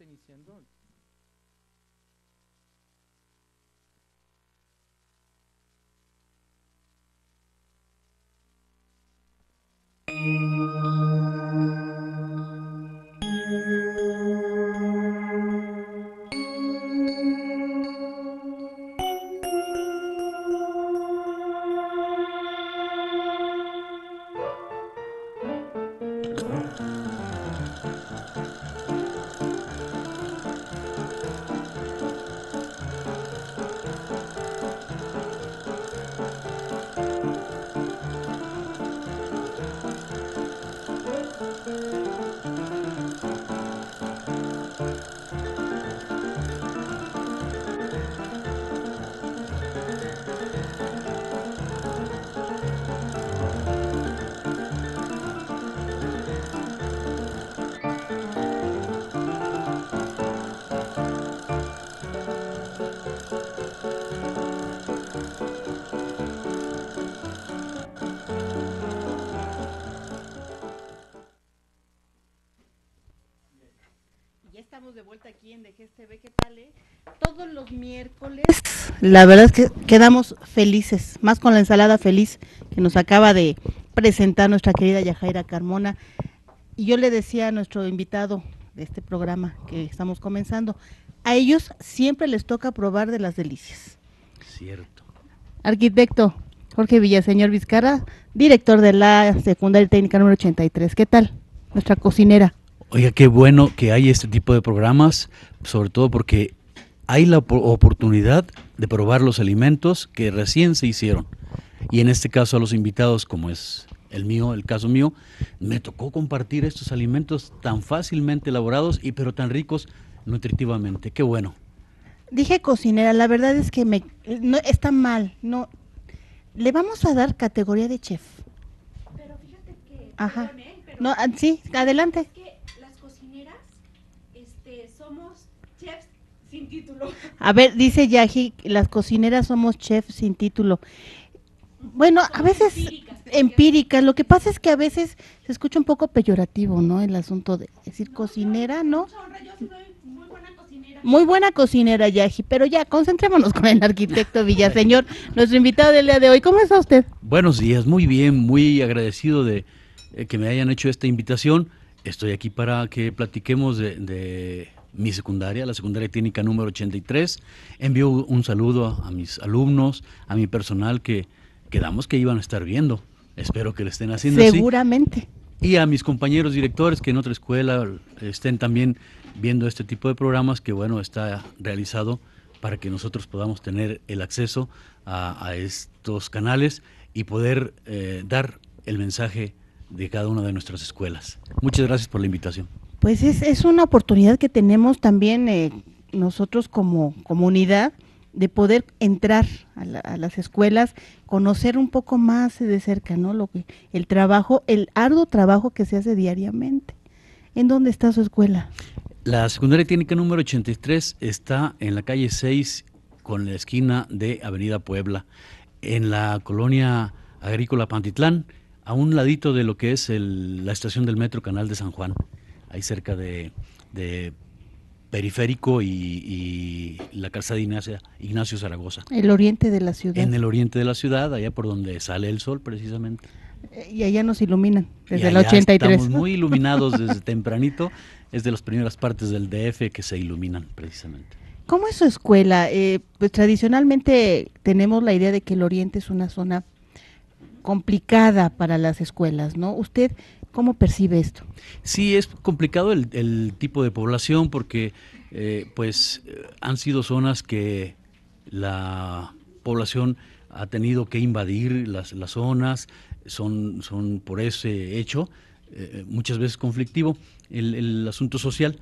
está iniciando todos los miércoles, la verdad es que quedamos felices, más con la ensalada feliz que nos acaba de presentar nuestra querida Yajaira Carmona. Y yo le decía a nuestro invitado de este programa que estamos comenzando, a ellos siempre les toca probar de las delicias. Cierto. Arquitecto Jorge Villaseñor Vizcarra, director de la secundaria técnica número 83. ¿Qué tal? Nuestra cocinera. Oiga, qué bueno que hay este tipo de programas, sobre todo porque hay la oportunidad de probar los alimentos que recién se hicieron. Y en este caso a los invitados, como es el mío, el caso mío, me tocó compartir estos alimentos tan fácilmente elaborados y pero tan ricos nutritivamente. Qué bueno. Dije cocinera, la verdad es que me está mal, no le vamos a dar categoría de chef. Pero fíjate que Ajá. no, ah, sí, adelante. Sin título. A ver, dice Yaji, las cocineras somos chefs sin título. Bueno, a veces empíricas, Lo que pasa es que a veces se escucha un poco peyorativo, ¿no? El asunto de decir cocinera, ¿no? Yo soy muy buena cocinera. Muy buena cocinera, Yaji, pero ya, concentrémonos con el arquitecto Villaseñor, nuestro invitado del día de hoy. ¿Cómo está usted? Buenos días, muy bien, muy agradecido de eh, que me hayan hecho esta invitación. Estoy aquí para que platiquemos de mi secundaria, la secundaria técnica número 83. Envío un saludo a, mis alumnos, a mi personal que quedamos que iban a estar viendo. Espero que lo estén haciendo Seguramente. Y a mis compañeros directores que en otra escuela estén también viendo este tipo de programas que, bueno, está realizado para que nosotros podamos tener el acceso a, estos canales y poder eh, dar el mensaje de cada una de nuestras escuelas. Muchas gracias por la invitación. Pues es, es una oportunidad que tenemos también eh, nosotros como comunidad de poder entrar a, las escuelas, conocer un poco más de cerca, ¿no? Lo que el trabajo, el arduo trabajo que se hace diariamente. ¿En dónde está su escuela? La secundaria técnica número 83 está en la calle 6 con la esquina de Avenida Puebla, en la colonia agrícola Pantitlán, a un ladito de lo que es la estación del metro Canal de San Juan ahí cerca de, de Periférico y, y, la calzada Ignacio, Ignacio Zaragoza. El oriente de la ciudad. En el oriente de la ciudad, allá por donde sale el sol precisamente. Eh, y allá nos iluminan desde el 83. Estamos muy iluminados desde tempranito, es de las primeras partes del DF que se iluminan precisamente. ¿Cómo es su escuela? Eh, pues, tradicionalmente tenemos la idea de que el oriente es una zona complicada para las escuelas, ¿no? Usted ¿Cómo percibe esto? Sí, es complicado el, tipo de población porque eh, pues han sido zonas que la población ha tenido que invadir las, zonas, son, son por ese hecho eh, muchas veces conflictivo el, asunto social,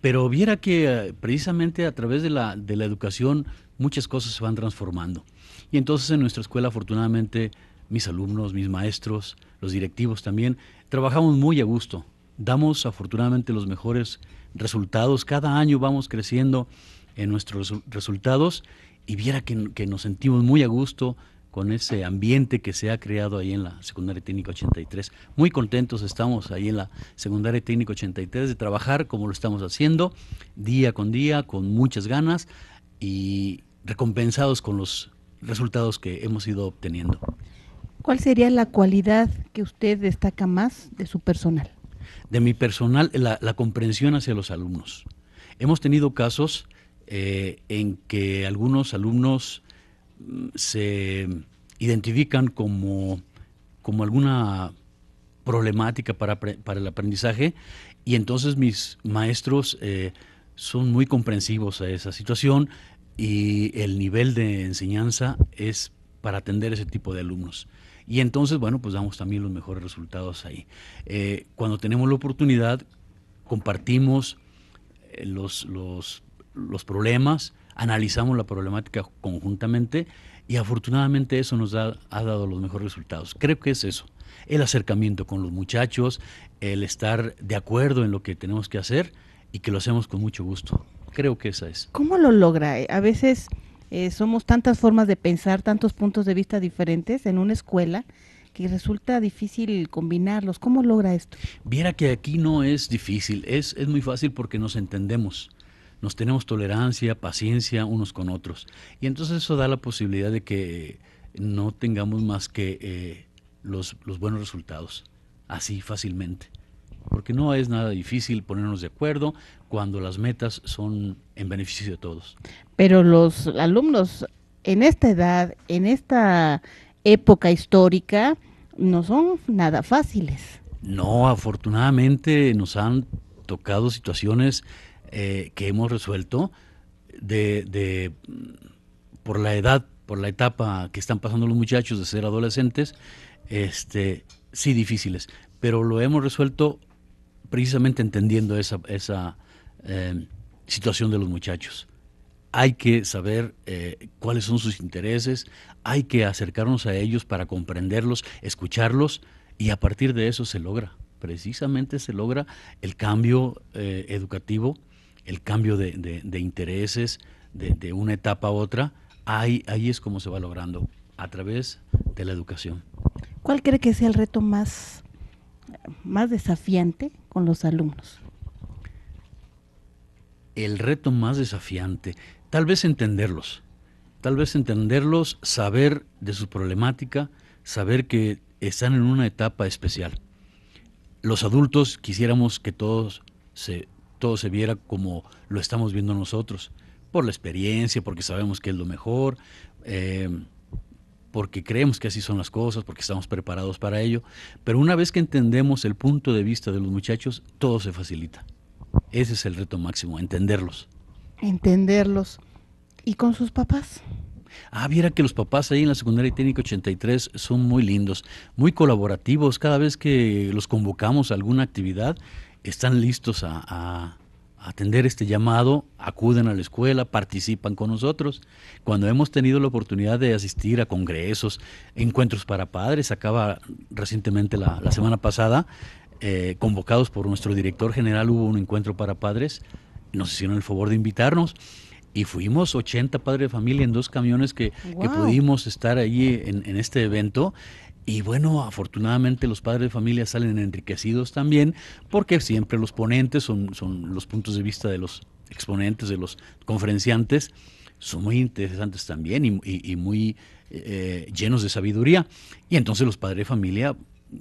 pero viera que eh, precisamente a través de la, de la educación muchas cosas se van transformando. Y entonces en nuestra escuela afortunadamente mis alumnos, mis maestros, los directivos también, trabajamos muy a gusto, damos afortunadamente los mejores resultados, cada año vamos creciendo en nuestros resultados y viera que, que nos sentimos muy a gusto con ese ambiente que se ha creado ahí en la Secundaria Técnica 83. Muy contentos estamos ahí en la Secundaria Técnica 83 de trabajar como lo estamos haciendo, día con día, con muchas ganas y recompensados con los resultados que hemos ido obteniendo. ¿Cuál sería la cualidad que usted destaca más de su personal? De mi personal, la, comprensión hacia los alumnos. Hemos tenido casos eh, en que algunos alumnos mm, se identifican como, alguna problemática para, el aprendizaje y entonces mis maestros eh, son muy comprensivos a esa situación y el nivel de enseñanza es para atender ese tipo de alumnos. Y entonces, bueno, pues damos también los mejores resultados ahí. Eh, cuando tenemos la oportunidad, compartimos eh, los, los, problemas, analizamos la problemática conjuntamente y afortunadamente eso nos ha dado los mejores resultados. Creo que es eso, el acercamiento con los muchachos, el estar de acuerdo en lo que tenemos que hacer y que lo hacemos con mucho gusto. Creo que esa es. ¿Cómo lo logra? A veces eh, somos tantas formas de pensar, tantos puntos de vista diferentes en una escuela que resulta difícil combinarlos. ¿Cómo logra esto? Viera que aquí no es difícil, es, muy fácil porque nos entendemos nos tenemos tolerancia, paciencia unos con otros. Y entonces eso da la posibilidad de que no tengamos más que eh, los, los buenos resultados, así fácilmente porque no es nada difícil ponernos de acuerdo cuando las metas son en beneficio de todos. Pero los alumnos en esta edad, en esta época histórica, no son nada fáciles. No, afortunadamente nos han tocado situaciones eh, que hemos resuelto de, de, por la edad, por la etapa que están pasando los muchachos de ser adolescentes, este, sí difíciles, pero lo hemos resuelto precisamente entendiendo esa, esa em, situación de los muchachos. Hay que saber eh, cuáles son sus intereses, hay que acercarnos a ellos para comprenderlos, escucharlos y a partir de eso se logra, precisamente se logra el cambio eh, educativo, el cambio de, intereses de, una etapa a otra. Ahí, ahí es como se va logrando, a través de la educación. ¿Cuál cree que sea el reto más más desafiante con los alumnos? El reto más desafiante, tal vez entenderlos, tal vez entenderlos, saber de su problemática, saber que están en una etapa especial. Los adultos quisiéramos que todos se, todo se viera como lo estamos viendo nosotros, por la experiencia, porque sabemos que es lo mejor, eh, porque creemos que así son las cosas, porque estamos preparados para ello, pero una vez que entendemos el punto de vista de los muchachos, todo se facilita. Ese es el reto máximo, entenderlos. Entenderlos. ¿Y con sus papás? Ah, viera que los papás ahí en la secundaria técnica 83 son muy lindos, muy colaborativos. Cada vez que los convocamos a alguna actividad, están listos a, atender este llamado, acuden a la escuela, participan con nosotros. Cuando hemos tenido la oportunidad de asistir a congresos, encuentros para padres, acaba recientemente la, semana pasada, eh, convocados por nuestro director general, hubo un encuentro para padres, nos hicieron el favor de invitarnos y fuimos 80 padres de familia en dos camiones que, pudimos estar allí en, este evento y bueno, afortunadamente los padres de familia salen enriquecidos también, porque siempre los ponentes son, los puntos de vista de los exponentes, de los conferenciantes, son muy interesantes también y, muy eh, llenos de sabiduría. Y entonces los padres de familia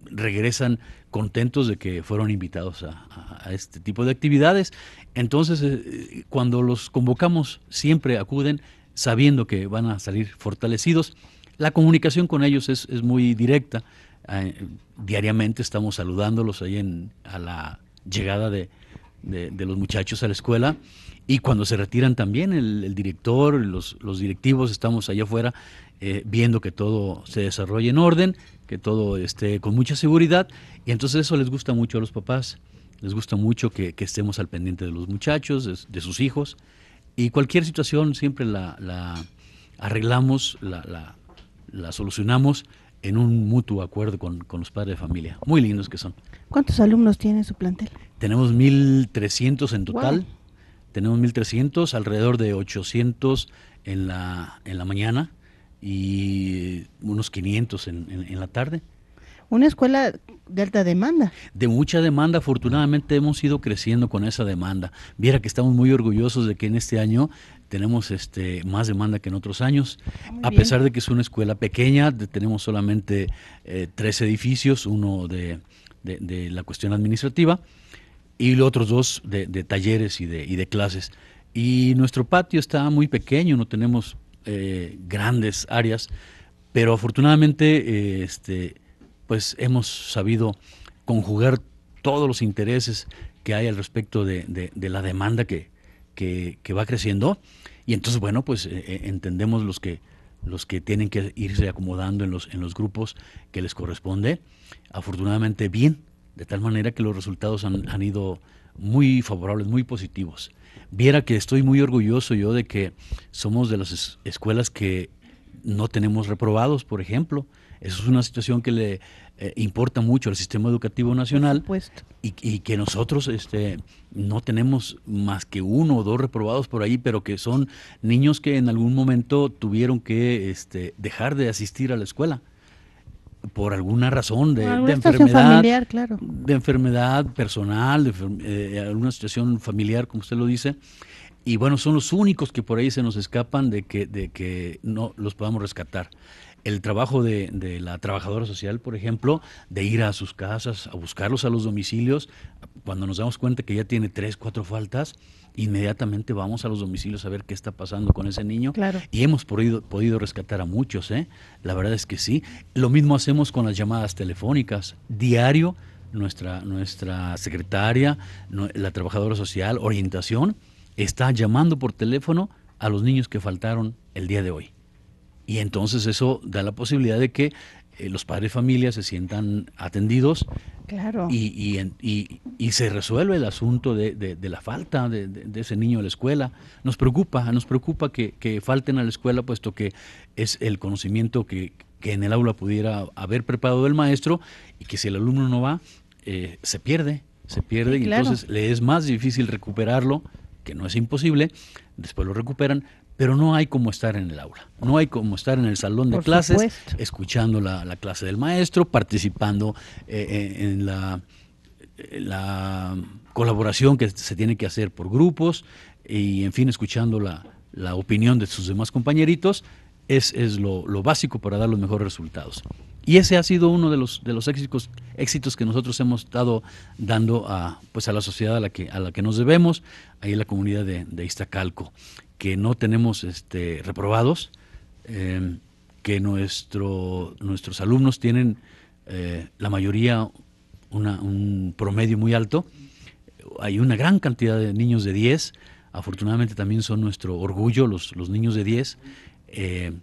regresan contentos de que fueron invitados a, este tipo de actividades. Entonces, eh, cuando los convocamos, siempre acuden sabiendo que van a salir fortalecidos la comunicación con ellos es, muy directa. Ah, diariamente estamos saludándolos ahí en, a la llegada de, los muchachos a la escuela y cuando se retiran también el, director, los, los, directivos, estamos allá afuera eh, viendo que todo se desarrolle en orden, que todo esté con mucha seguridad y entonces eso les gusta mucho a los papás, les gusta mucho que, estemos al pendiente de los muchachos, de, sus hijos y cualquier situación siempre la, arreglamos, la la solucionamos en un mutuo acuerdo con, los padres de familia. Muy lindos que son. ¿Cuántos alumnos tiene su plantel? Tenemos 1.300 en total. Tenemos 1.300, alrededor de 800 en la, en la mañana y unos 500 en, en, en la tarde. Una escuela de alta demanda. De mucha demanda, afortunadamente hemos ido creciendo con esa demanda. Viera que estamos muy orgullosos de que en este año tenemos este, más demanda que en otros años, ah, a pesar de que es una escuela pequeña, tenemos solamente eh, tres edificios, uno de, la cuestión administrativa y los otros dos de, talleres y, de, clases. Y nuestro patio está muy pequeño, no tenemos eh, grandes áreas, pero afortunadamente eh, este, pues hemos sabido conjugar todos los intereses que hay al respecto de, la demanda que que, va creciendo. Y entonces, bueno, pues eh, eh, entendemos los que, los que tienen que irse acomodando en los, en los grupos que les corresponde. Afortunadamente, bien, de tal manera que los resultados han, han ido muy favorables, muy positivos. Viera que estoy muy orgulloso yo de que somos de las escuelas que no tenemos reprobados, por ejemplo. Eso es una situación que le eh, importa mucho el sistema educativo nacional y, y, que nosotros este, no tenemos más que uno o dos reprobados por ahí, pero que son niños que en algún momento tuvieron que este, dejar de asistir a la escuela por alguna razón de, enfermedad, familiar, claro. de enfermedad personal, de eh, alguna situación familiar, como usted lo dice, y bueno, son los únicos que por ahí se nos escapan de que, de que no los podamos rescatar el trabajo de, la trabajadora social, por ejemplo, de ir a sus casas, a buscarlos a los domicilios, cuando nos damos cuenta que ya tiene tres, cuatro faltas, inmediatamente vamos a los domicilios a ver qué está pasando con ese niño. Y hemos podido, podido rescatar a muchos, ¿eh? La verdad es que sí. Lo mismo hacemos con las llamadas telefónicas. Diario, nuestra, nuestra secretaria, la trabajadora social, orientación, está llamando por teléfono a los niños que faltaron el día de hoy. Y entonces eso da la posibilidad de que eh, los padres de familia se sientan atendidos claro. y, y, y, se resuelve el asunto de, la falta de, ese niño a la escuela. Nos preocupa, nos preocupa que, falten a la escuela, puesto que es el conocimiento que, en el aula pudiera haber preparado el maestro y que si el alumno no va, eh, se pierde, se pierde y entonces le es más difícil recuperarlo, que no es imposible, después lo recuperan, pero no hay como estar en el aula, no hay como estar en el salón de clases, escuchando la, clase del maestro, participando eh, eh, en la, eh, la colaboración que se tiene que hacer por grupos y, en fin, escuchando la, opinión de sus demás compañeritos, es, es lo, básico para dar los mejores resultados. Y ese ha sido uno de los, de los éxitos, éxitos que nosotros hemos estado dando a, pues a la sociedad a la que, a la que nos debemos, ahí en la comunidad de, de Iztacalco que no tenemos este, reprobados, em, que nuestro, nuestros alumnos tienen eh, la mayoría un promedio muy alto. Hay una gran cantidad de niños de 10, afortunadamente también son nuestro orgullo los, niños de 10. Eh,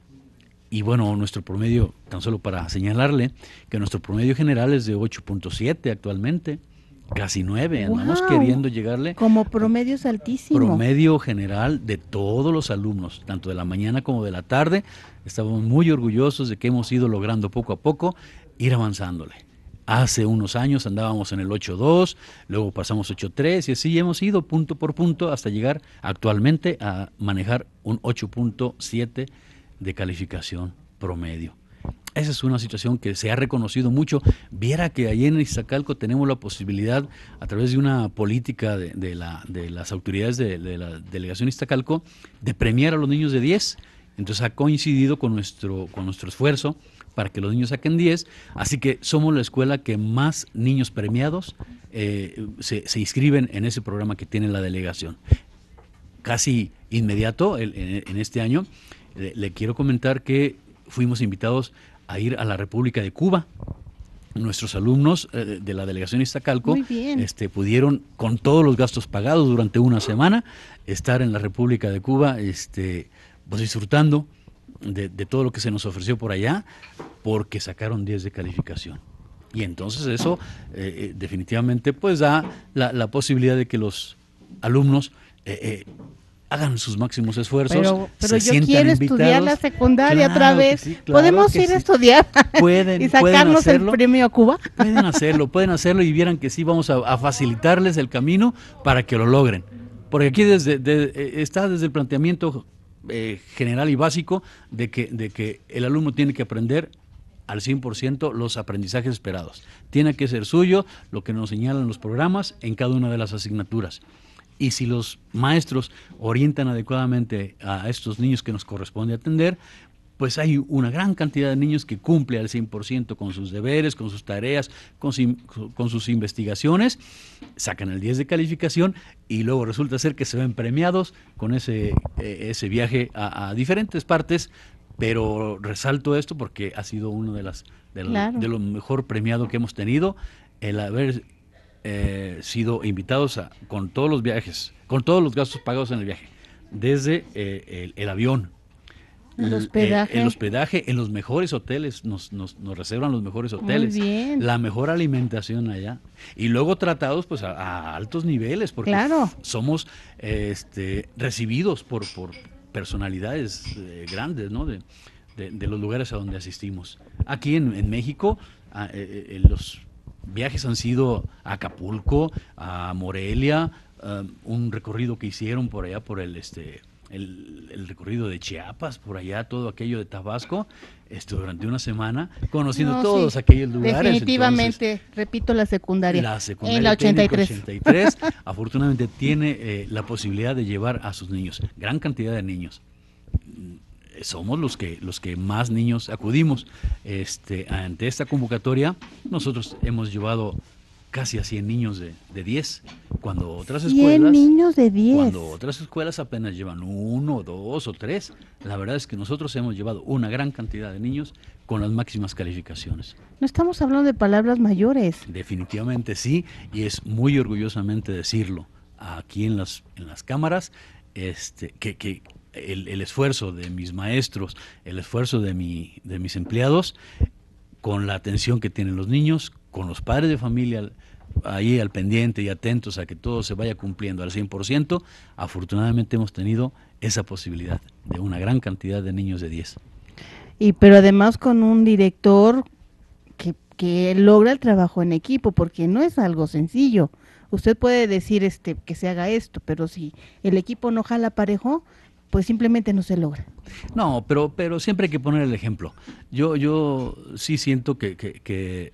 y bueno, nuestro promedio, tan solo para señalarle, que nuestro promedio general es de 8.7 actualmente. Casi nueve, andamos queriendo llegarle. Como promedios altísimos. Promedio general de todos los alumnos, tanto de la mañana como de la tarde. Estamos muy orgullosos de que hemos ido logrando poco a poco ir avanzándole. Hace unos años andábamos en el 8.2, luego pasamos 8.3 y así hemos ido punto por punto hasta llegar actualmente a manejar un 8.7 de calificación promedio. Esa es una situación que se ha reconocido mucho. Viera que ahí en Iztacalco tenemos la posibilidad, a través de una política de, las autoridades de, la delegación Iztacalco, de premiar a los niños de 10. Entonces ha coincidido con nuestro, con nuestro esfuerzo para que los niños saquen 10. Así que somos la escuela que más niños premiados eh, se, inscriben en ese programa que tiene la delegación. Casi inmediato, en, este año, le quiero comentar que fuimos invitados a ir a la República de Cuba. Nuestros alumnos eh, de la delegación Iztacalco este, pudieron, con todos los gastos pagados durante una semana, estar en la República de Cuba este, pues, disfrutando de, todo lo que se nos ofreció por allá, porque sacaron 10 de calificación. Y entonces eso eh, eh, definitivamente pues da la, posibilidad de que los alumnos hagan sus máximos esfuerzos. Pero, yo quiero estudiar la secundaria otra vez. Podemos ir a estudiar pueden, y sacarnos el premio a Cuba. Pueden hacerlo, pueden hacerlo y vieran que sí vamos a, facilitarles el camino para que lo logren. Porque aquí desde, eh, está desde el planteamiento eh, general y básico de que, de que el alumno tiene que aprender al 100% los aprendizajes esperados. Tiene que ser suyo lo que nos señalan los programas en cada una de las asignaturas. Y si los maestros orientan adecuadamente a estos niños que nos corresponde atender, pues hay una gran cantidad de niños que cumple al 100% con sus deberes, con sus tareas, con, sus investigaciones, sacan el 10 de calificación y luego resulta ser que se ven premiados con ese, e, ese viaje a, diferentes partes, pero resalto esto porque ha sido uno de, las, de, mejor premiado que hemos tenido, el haber eh, sido invitados a, con todos los viajes, con todos los gastos pagados en el viaje, desde eh, el, avión. Eh, el hospedaje. en los mejores hoteles, nos, nos, reservan los mejores hoteles. La mejor alimentación allá. Y luego tratados pues a, altos niveles, porque somos este, recibidos por, por personalidades grandes, ¿no? De, de, los lugares a donde asistimos. Aquí en, en México, ah, los viajes han sido a Acapulco, a Morelia, eh, un recorrido que hicieron por allá, por el, este, el, recorrido de Chiapas, por allá, todo aquello de Tabasco, esto, durante una semana, conociendo todos aquellos lugares. Definitivamente, repito, la secundaria. La secundaria. En la 83. afortunadamente tiene eh, la posibilidad de llevar a sus niños, gran cantidad de niños somos los que, los que más niños acudimos. Este, ante esta convocatoria, nosotros hemos llevado casi a 100 niños de, de 10, cuando otras escuelas... niños de 10. Cuando otras escuelas apenas llevan uno, dos o tres. La verdad es que nosotros hemos llevado una gran cantidad de niños con las máximas calificaciones. No estamos hablando de palabras mayores. Definitivamente sí, y es muy orgullosamente decirlo aquí en las, en las cámaras, este, que, que el, esfuerzo de mis maestros, el esfuerzo de, mi, de mis empleados, con la atención que tienen los niños, con los padres de familia ahí al pendiente y atentos a que todo se vaya cumpliendo al 100%, afortunadamente hemos tenido esa posibilidad de una gran cantidad de niños de 10. Y pero además con un director que, que logra el trabajo en equipo, porque no es algo sencillo. Usted puede decir este que se haga esto, pero si el equipo no jala parejo, pues simplemente no se logra. No, pero, pero siempre hay que poner el ejemplo. Yo, yo sí siento que, que, eh,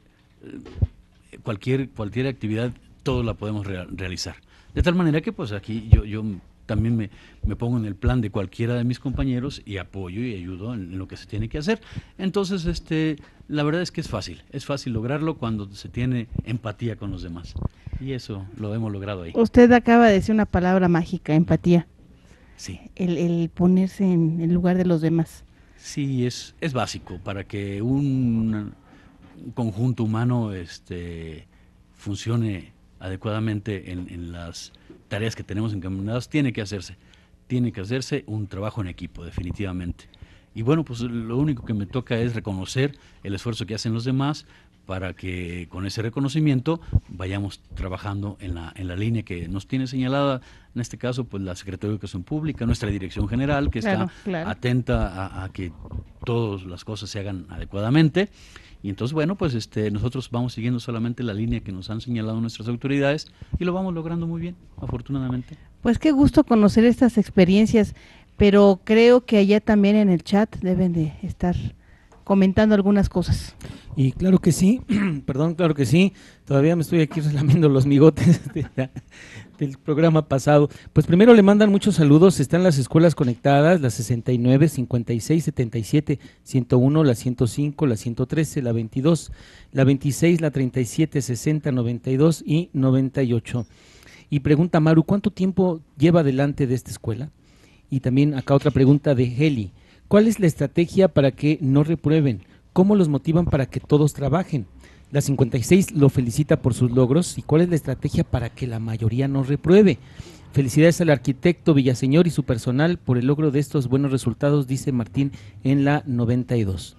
cualquier, cualquier actividad, todos la podemos realizar. De tal manera que pues aquí yo, yo también me, me, pongo en el plan de cualquiera de mis compañeros y apoyo y ayudo en, lo que se tiene que hacer. Entonces, este, la verdad es que es fácil, es fácil lograrlo cuando se tiene empatía con los demás. Y eso lo hemos logrado ahí. Usted acaba de decir una palabra mágica, empatía. Sí. El, ponerse en el lugar de los demás. Sí, es, es básico para que un conjunto humano este, funcione adecuadamente en, en las tareas que tenemos encaminadas, tiene que hacerse. Tiene que hacerse un trabajo en equipo, definitivamente. Y bueno, pues lo único que me toca es reconocer el esfuerzo que hacen los demás, para que con ese reconocimiento vayamos trabajando en la, en la línea que nos tiene señalada, en este caso, pues la Secretaría de Educación Pública, nuestra Dirección General, que está atenta a, que todas las cosas se hagan adecuadamente. Y entonces, bueno, pues este, nosotros vamos siguiendo solamente la línea que nos han señalado nuestras autoridades y lo vamos logrando muy bien, afortunadamente. Pues qué gusto conocer estas experiencias, pero creo que allá también en el chat deben de estar comentando algunas cosas. Y claro que sí, perdón, claro que sí, todavía me estoy aquí relamiendo los migotes del programa pasado. Pues primero le mandan muchos saludos, están las escuelas conectadas, las 69, 56, 77, 101, la 105, la 113, la 22, la 26, la 37, 60, 92 y 98. Y pregunta Maru, ¿cuánto tiempo lleva adelante de esta escuela? Y también acá otra pregunta de Heli. ¿Cuál es la estrategia para que no reprueben? ¿Cómo los motivan para que todos trabajen? La 56 lo felicita por sus logros y cuál es la estrategia para que la mayoría no repruebe. Felicidades al arquitecto Villaseñor y su personal por el logro de estos buenos resultados, dice Martín en la 92.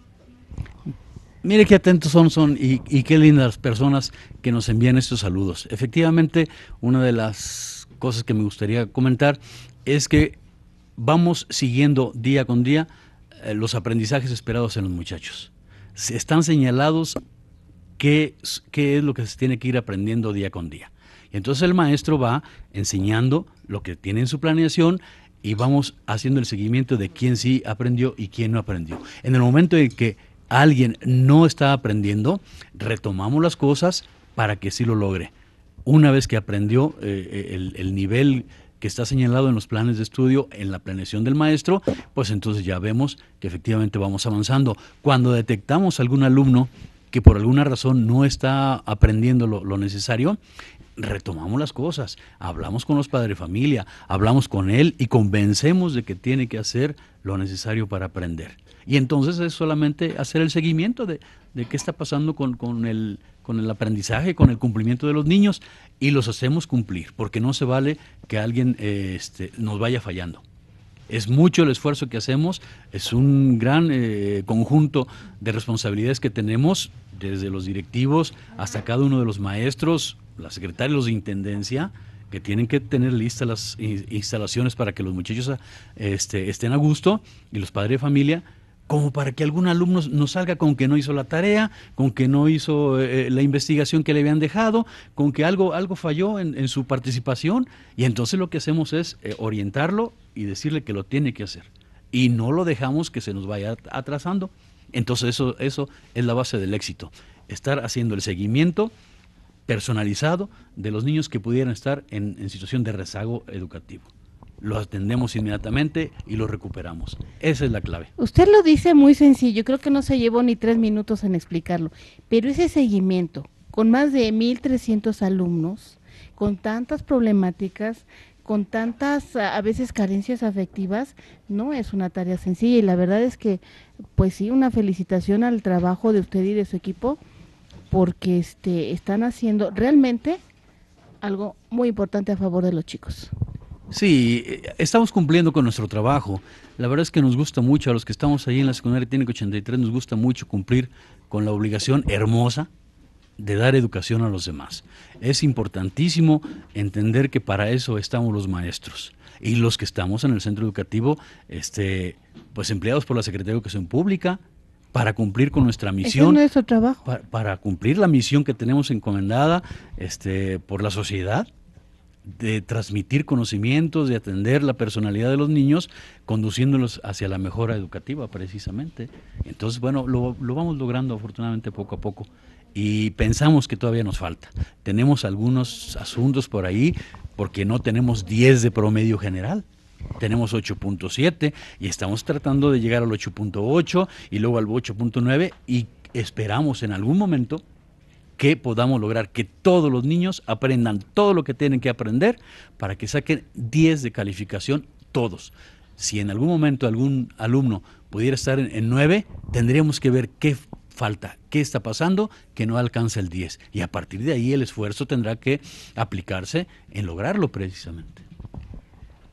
Mire qué atentos son, y, y qué lindas personas que nos envían estos saludos. Efectivamente, una de las cosas que me gustaría comentar es que vamos siguiendo día con día eh, los aprendizajes esperados en los muchachos. Se están señalados qué, qué es lo que se tiene que ir aprendiendo día con día. Y entonces el maestro va enseñando lo que tiene en su planeación y vamos haciendo el seguimiento de quién sí aprendió y quién no aprendió. En el momento en que alguien no está aprendiendo, retomamos las cosas para que sí lo logre. Una vez que aprendió eh, eh, el, el nivel que está señalado en los planes de estudio, en la planeación del maestro, pues entonces ya vemos que efectivamente vamos avanzando. Cuando detectamos algún alumno que por alguna razón no está aprendiendo lo, necesario, retomamos las cosas, hablamos con los padres de familia, hablamos con él y convencemos de que tiene que hacer lo necesario para aprender. Y entonces es solamente hacer el seguimiento de, qué está pasando con, con el con el aprendizaje, con el cumplimiento de los niños y los hacemos cumplir, porque no se vale que alguien eh, este, nos vaya fallando. Es mucho el esfuerzo que hacemos, es un gran eh, conjunto de responsabilidades que tenemos, desde los directivos hasta cada uno de los maestros, las secretarias de intendencia, que tienen que tener listas las instalaciones para que los muchachos este, estén a gusto y los padres de familia como para que algún alumno nos salga con que no hizo la tarea, con que no hizo eh, eh, la investigación que le habían dejado, con que algo, algo falló en, su participación, y entonces lo que hacemos es eh, orientarlo y decirle que lo tiene que hacer. Y no lo dejamos que se nos vaya atrasando. Entonces eso, eso es la base del éxito, estar haciendo el seguimiento personalizado de los niños que pudieran estar en situación de rezago educativo lo atendemos inmediatamente y lo recuperamos. Esa es la clave. Usted lo dice muy sencillo, creo que no se llevó ni tres minutos en explicarlo, pero ese seguimiento, con más de 1.300 alumnos, con tantas problemáticas, con tantas a veces carencias afectivas, no es una tarea sencilla y la verdad es que, pues sí, una felicitación al trabajo de usted y de su equipo, porque este, están haciendo realmente algo muy importante a favor de los chicos. Sí, eh, estamos cumpliendo con nuestro trabajo. La verdad es que nos gusta mucho, a los que estamos ahí en la secundaria técnica 83, nos gusta mucho cumplir con la obligación hermosa de dar educación a los demás. Es importantísimo entender que para eso estamos los maestros y los que estamos en el centro educativo, este, pues empleados por la Secretaría de Educación Pública, para cumplir con nuestra misión. nuestro trabajo. Para, para, cumplir la misión que tenemos encomendada este, por la sociedad de transmitir conocimientos, de atender la personalidad de los niños, conduciéndolos hacia la mejora educativa precisamente. Entonces, bueno, lo, lo, vamos logrando afortunadamente poco a poco y pensamos que todavía nos falta. Tenemos algunos asuntos por ahí porque no tenemos 10 de promedio general. Tenemos 8.7 y estamos tratando de llegar al 8.8 y luego al 8.9 y esperamos en algún momento que podamos lograr que todos los niños aprendan todo lo que tienen que aprender para que saquen 10 de calificación todos. Si en algún momento algún alumno pudiera estar en, 9, tendríamos que ver qué falta, qué está pasando que no alcanza el 10. Y a partir de ahí el esfuerzo tendrá que aplicarse en lograrlo precisamente.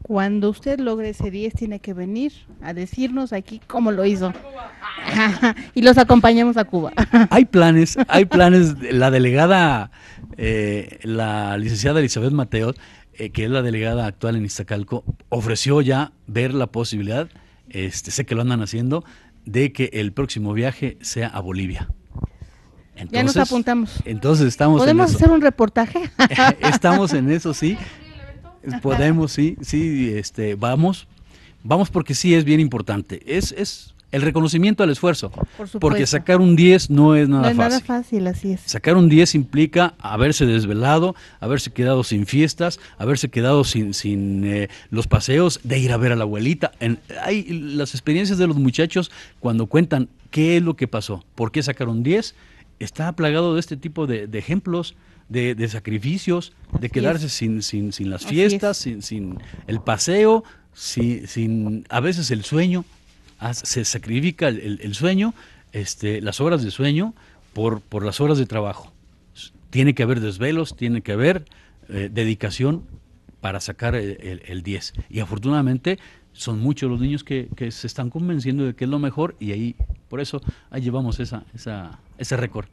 Cuando usted logre ese 10, tiene que venir a decirnos aquí cómo lo hizo. y los acompañamos a Cuba. hay planes, hay planes. La delegada, eh, la licenciada Elizabeth Mateos, eh, que es la delegada actual en Iztacalco, ofreció ya ver la posibilidad, este, sé que lo andan haciendo, de que el próximo viaje sea a Bolivia. ya nos apuntamos. Entonces estamos. Podemos hacer un reportaje. estamos en eso sí. Podemos, sí, sí, este, vamos. Vamos porque sí es bien importante. Es, es el reconocimiento al esfuerzo. porque sacar un 10 no es nada no fácil. así es. Sacar un 10 implica haberse desvelado, haberse quedado sin fiestas, haberse quedado sin, sin eh, los paseos, de ir a ver a la abuelita. hay las experiencias de los muchachos cuando cuentan qué es lo que pasó, por qué sacaron 10, está plagado de este tipo de ejemplos de, sacrificios, de quedarse sin, sin, sin las fiestas, sin, sin, el paseo, sin, sin a veces el sueño, ah, se sacrifica el, sueño, este, las horas de sueño por, por las horas de trabajo. Tiene que haber desvelos, tiene que haber eh, dedicación para sacar el, el, 10. Y afortunadamente son muchos los niños que, se están convenciendo de que es lo mejor y ahí, por eso, ahí llevamos esa, esa, ese récord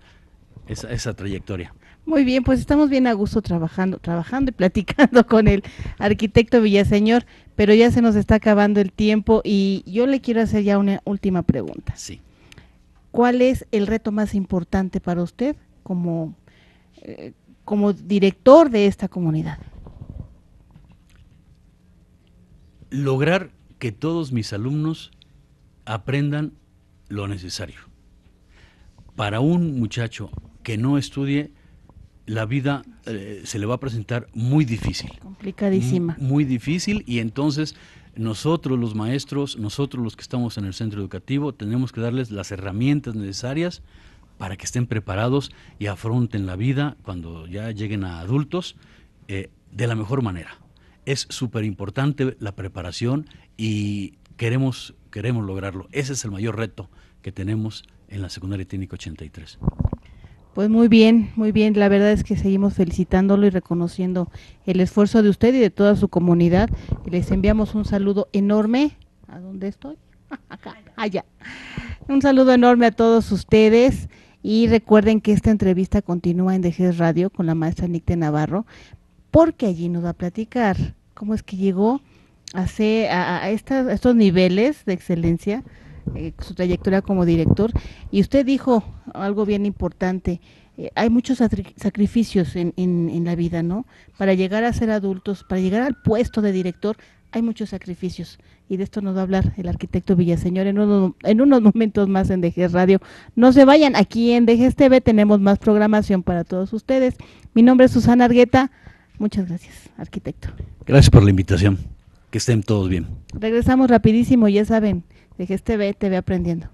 esa, trayectoria. Muy bien, pues estamos bien a gusto trabajando, trabajando y platicando con el arquitecto Villaseñor, pero ya se nos está acabando el tiempo y yo le quiero hacer ya una última pregunta. Sí. ¿Cuál es el reto más importante para usted como, eh, como director de esta comunidad? Lograr que todos mis alumnos aprendan lo necesario. Para un muchacho que no estudie, la vida eh, se le va a presentar muy difícil. Complicadísima. Muy, difícil y entonces nosotros los maestros, nosotros los que estamos en el centro educativo, tenemos que darles las herramientas necesarias para que estén preparados y afronten la vida cuando ya lleguen a adultos eh, de la mejor manera. Es súper importante la preparación y queremos, queremos lograrlo. Ese es el mayor reto que tenemos en la secundaria técnica 83. Pues muy bien, muy bien. La verdad es que seguimos felicitándolo y reconociendo el esfuerzo de usted y de toda su comunidad. Les enviamos un saludo enorme. ¿A dónde estoy? Acá, allá. Ah, un saludo enorme a todos ustedes. Y recuerden que esta entrevista continúa en DGES Radio con la maestra Nicte Navarro, porque allí nos va a platicar cómo es que llegó a estos niveles de excelencia eh, su trayectoria como director. Y usted dijo algo bien importante, eh, hay muchos sacrificios en, la vida, ¿no? Para llegar a ser adultos, para llegar al puesto de director, hay muchos sacrificios y de esto nos va a hablar el arquitecto Villaseñor en, uno, en unos momentos más en DG Radio. No se vayan, aquí en DGS TV tenemos más programación para todos ustedes. Mi nombre es Susana Argueta. Muchas gracias, arquitecto. Gracias por la invitación. Que estén todos bien. Regresamos rapidísimo, ya saben. Dije, este ve, te ve aprendiendo.